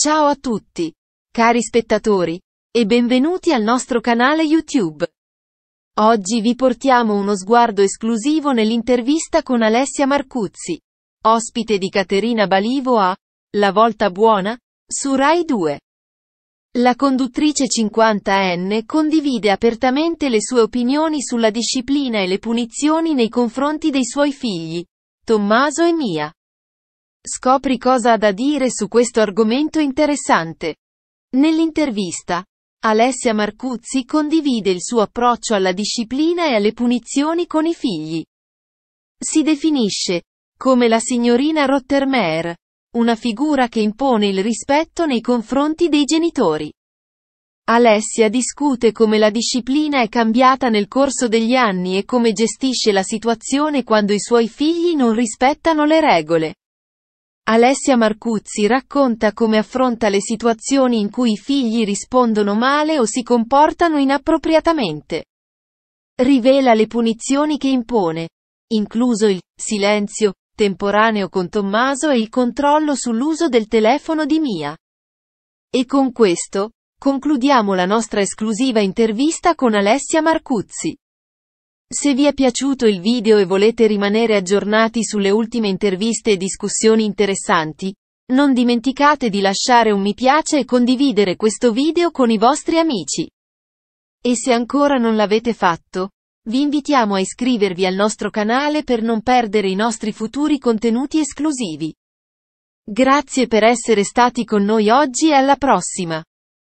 Ciao a tutti, cari spettatori, e benvenuti al nostro canale YouTube. Oggi vi portiamo uno sguardo esclusivo nell'intervista con Alessia Marcuzzi, ospite di Caterina Balivo a La Volta Buona, su Rai 2. La conduttrice 50enne condivide apertamente le sue opinioni sulla disciplina e le punizioni nei confronti dei suoi figli, Tommaso e Mia. Scopri cosa ha da dire su questo argomento interessante. Nell'intervista, Alessia Marcuzzi condivide il suo approccio alla disciplina e alle punizioni con i figli. Si definisce come la signorina Rottermeier, una figura che impone il rispetto nei confronti dei genitori. Alessia discute come la disciplina è cambiata nel corso degli anni e come gestisce la situazione quando i suoi figli non rispettano le regole. Alessia Marcuzzi racconta come affronta le situazioni in cui i figli rispondono male o si comportano inappropriatamente. Rivela le punizioni che impone, incluso il silenzio temporaneo con Tommaso e il controllo sull'uso del telefono di Mia. E con questo, concludiamo la nostra esclusiva intervista con Alessia Marcuzzi. Se vi è piaciuto il video e volete rimanere aggiornati sulle ultime interviste e discussioni interessanti, non dimenticate di lasciare un mi piace e condividere questo video con i vostri amici. E se ancora non l'avete fatto, vi invitiamo a iscrivervi al nostro canale per non perdere i nostri futuri contenuti esclusivi. Grazie per essere stati con noi oggi e alla prossima!